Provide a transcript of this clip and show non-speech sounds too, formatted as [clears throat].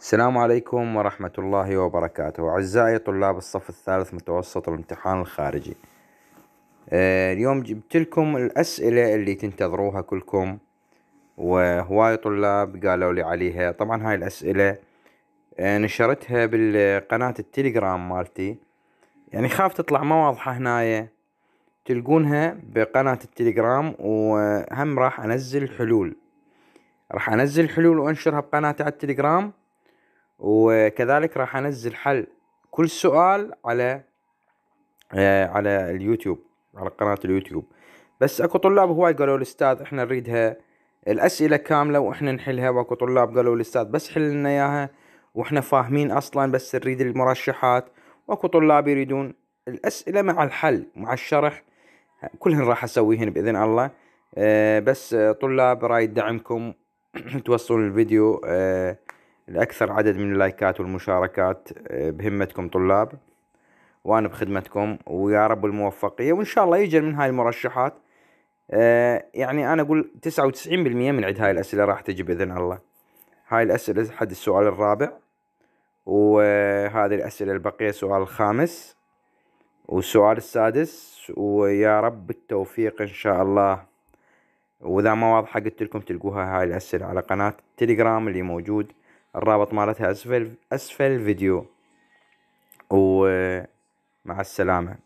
السلام عليكم ورحمة الله وبركاته أعزائي طلاب الصف الثالث متوسط الامتحان الخارجي آه، اليوم جبت لكم الأسئلة اللي تنتظروها كلكم وهواي طلاب قالوا لي عليها طبعا هاي الأسئلة آه، نشرتها بالقناة التليجرام مالتي يعني خاف تطلع ما واضحة هنايا تلقونها بقناة التليجرام وهم راح أنزل حلول راح أنزل حلول وأنشرها بقناتي على التليجرام وكذلك راح انزل حل كل سؤال على آه، على اليوتيوب على قناة اليوتيوب بس اكو طلاب هواي قالوا الاستاذ احنا نريدها الاسئلة كاملة واحنا نحلها واكو طلاب قالوا الاستاذ بس حل لنا اياها واحنا فاهمين اصلا بس نريد المرشحات واكو طلاب يريدون الاسئلة مع الحل مع الشرح كلهن راح اسويهن باذن الله آه، بس آه، طلاب رايد دعمكم [clears throat] توصلون الفيديو أه الأكثر عدد من اللايكات والمشاركات آه، بهمتكم طلاب وأنا بخدمتكم ويا رب الموفقية وإن شاء الله يجي من هاي المرشحات آه، يعني أنا أقول تسعة وتسعين بالمية من عد هاي الأسئلة راح تجي بإذن الله هاي الأسئلة حد السؤال الرابع وهذه الأسئلة البقية سؤال الخامس والسؤال السادس ويا رب التوفيق إن شاء الله وإذا ما واضحة قلت لكم تلقوها هاي الأسئلة على قناة التليجرام اللي موجود الرابط مالتها اسفل اسفل الفيديو ومع السلامه